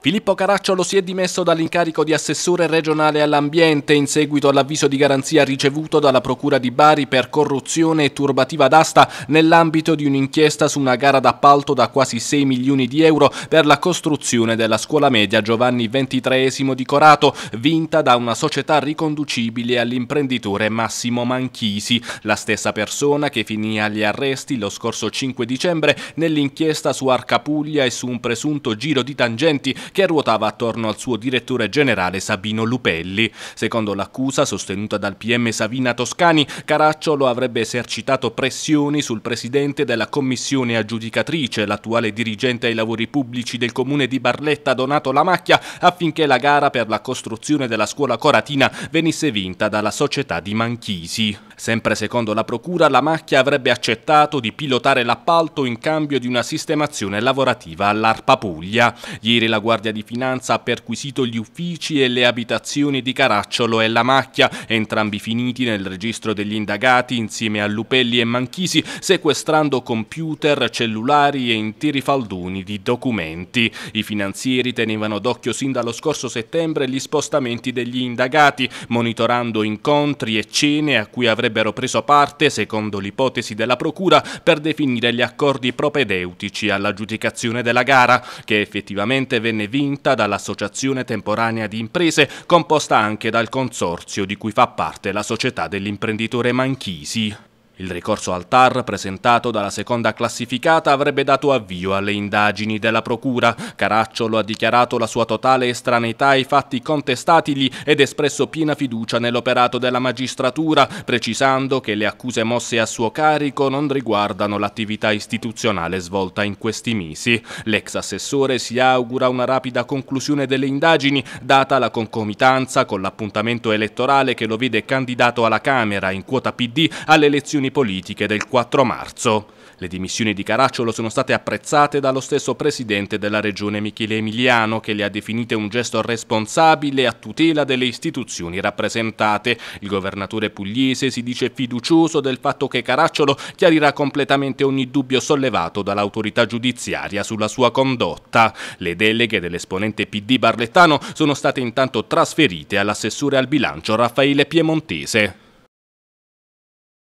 Filippo Caracciolo si è dimesso dall'incarico di assessore regionale all'ambiente in seguito all'avviso di garanzia ricevuto dalla Procura di Bari per corruzione e turbativa d'asta nell'ambito di un'inchiesta su una gara d'appalto da quasi 6 milioni di euro per la costruzione della scuola media Giovanni XXIII di Corato, vinta da una società riconducibile all'imprenditore Massimo Manchisi, la stessa persona che finì agli arresti lo scorso 5 dicembre nell'inchiesta su Arcapuglia e su un presunto giro di tangenti che ruotava attorno al suo direttore generale Sabino Lupelli. Secondo l'accusa sostenuta dal PM Savina Toscani, Caracciolo avrebbe esercitato pressioni sul presidente della commissione aggiudicatrice, l'attuale dirigente ai lavori pubblici del comune di Barletta Donato Lamacchia, affinché la gara per la costruzione della scuola coratina venisse vinta dalla società di Manchisi. Sempre secondo la procura, la macchia avrebbe accettato di pilotare l'appalto in cambio di una sistemazione lavorativa all'Arpa Puglia. Ieri la Guardia di Finanza ha perquisito gli uffici e le abitazioni di Caracciolo e la macchia, entrambi finiti nel registro degli indagati insieme a Lupelli e Manchisi, sequestrando computer, cellulari e interi faldoni di documenti. I finanzieri tenevano d'occhio sin dallo scorso settembre gli spostamenti degli indagati, monitorando incontri e cene a cui avrebbero avrebbero preso parte, secondo l'ipotesi della Procura, per definire gli accordi propedeutici all'aggiudicazione della gara, che effettivamente venne vinta dall'Associazione Temporanea di Imprese, composta anche dal consorzio di cui fa parte la società dell'imprenditore Manchisi. Il ricorso al TAR presentato dalla seconda classificata avrebbe dato avvio alle indagini della Procura. Caracciolo ha dichiarato la sua totale estraneità ai fatti contestatili ed espresso piena fiducia nell'operato della magistratura, precisando che le accuse mosse a suo carico non riguardano l'attività istituzionale svolta in questi mesi. L'ex assessore si augura una rapida conclusione delle indagini, data la concomitanza con l'appuntamento elettorale che lo vede candidato alla Camera in quota PD alle elezioni elezioni politiche del 4 marzo. Le dimissioni di Caracciolo sono state apprezzate dallo stesso presidente della regione Michele Emiliano che le ha definite un gesto responsabile a tutela delle istituzioni rappresentate. Il governatore pugliese si dice fiducioso del fatto che Caracciolo chiarirà completamente ogni dubbio sollevato dall'autorità giudiziaria sulla sua condotta. Le deleghe dell'esponente PD Barlettano sono state intanto trasferite all'assessore al bilancio Raffaele Piemontese.